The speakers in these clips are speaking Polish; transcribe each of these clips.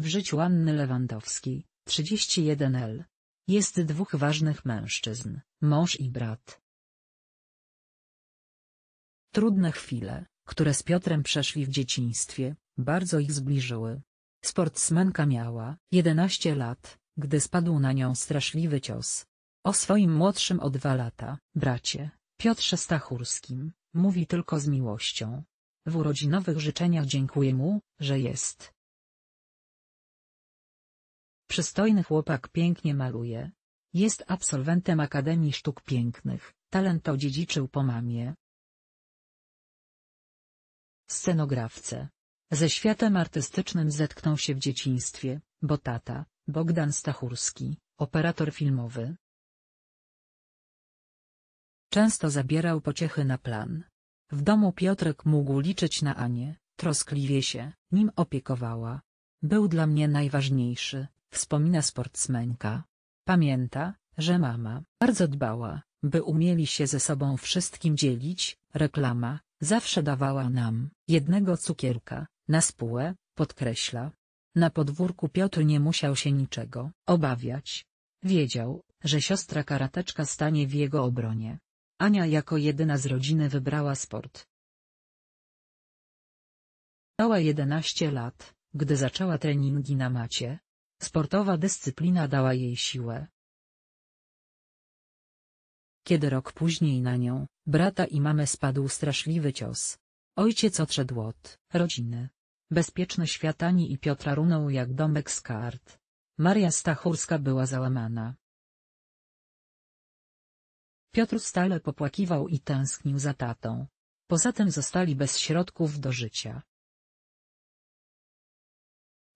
W życiu Anny Lewandowskiej, 31L. Jest dwóch ważnych mężczyzn, mąż i brat. Trudne chwile, które z Piotrem przeszli w dzieciństwie, bardzo ich zbliżyły. Sportsmenka miała 11 lat, gdy spadł na nią straszliwy cios. O swoim młodszym o dwa lata, bracie, Piotrze Stachurskim, mówi tylko z miłością. W urodzinowych życzeniach dziękuję mu, że jest Przystojny chłopak pięknie maluje. Jest absolwentem Akademii Sztuk Pięknych, talent odziedziczył po mamie. Scenografce. Ze światem artystycznym zetknął się w dzieciństwie, bo tata, Bogdan Stachurski, operator filmowy. Często zabierał pociechy na plan. W domu Piotrek mógł liczyć na Anię, troskliwie się nim opiekowała. Był dla mnie najważniejszy, Wspomina sportsmenka. Pamięta, że mama bardzo dbała, by umieli się ze sobą wszystkim dzielić, reklama, zawsze dawała nam jednego cukierka, na spółę, podkreśla. Na podwórku Piotr nie musiał się niczego obawiać. Wiedział, że siostra karateczka stanie w jego obronie. Ania jako jedyna z rodziny wybrała sport. Miała 11 lat, gdy zaczęła treningi na macie, Sportowa dyscyplina dała jej siłę. Kiedy rok później na nią, brata i mamę spadł straszliwy cios. Ojciec odszedł od rodziny. bezpieczne światani i Piotra runął jak domek z kart. Maria Stachurska była załamana. Piotr stale popłakiwał i tęsknił za tatą. Poza tym zostali bez środków do życia.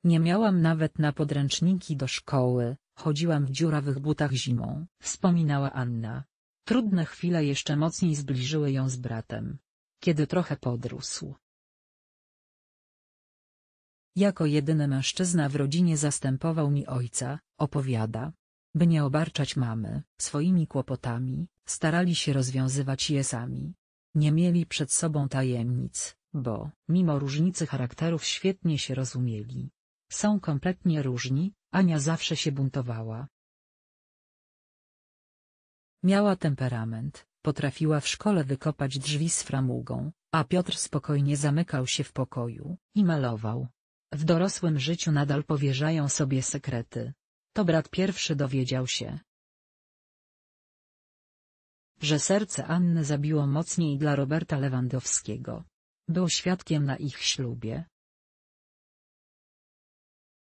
Nie miałam nawet na podręczniki do szkoły, chodziłam w dziurawych butach zimą, wspominała Anna. Trudne chwile jeszcze mocniej zbliżyły ją z bratem. Kiedy trochę podrósł. Jako jedyny mężczyzna w rodzinie zastępował mi ojca, opowiada. By nie obarczać mamy swoimi kłopotami, starali się rozwiązywać je sami. Nie mieli przed sobą tajemnic, bo, mimo różnicy charakterów świetnie się rozumieli. Są kompletnie różni, Ania zawsze się buntowała. Miała temperament, potrafiła w szkole wykopać drzwi z framugą, a Piotr spokojnie zamykał się w pokoju i malował. W dorosłym życiu nadal powierzają sobie sekrety. To brat pierwszy dowiedział się, że serce Anny zabiło mocniej dla Roberta Lewandowskiego. Był świadkiem na ich ślubie.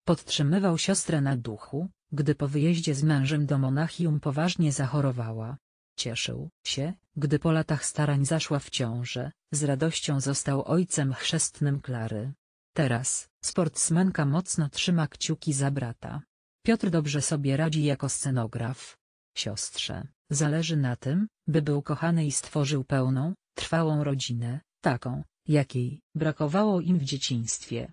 Podtrzymywał siostrę na duchu, gdy po wyjeździe z mężem do Monachium poważnie zachorowała. Cieszył się, gdy po latach starań zaszła w ciążę, z radością został ojcem chrzestnym Klary. Teraz, sportsmenka mocno trzyma kciuki za brata. Piotr dobrze sobie radzi jako scenograf. Siostrze, zależy na tym, by był kochany i stworzył pełną, trwałą rodzinę, taką, jakiej brakowało im w dzieciństwie.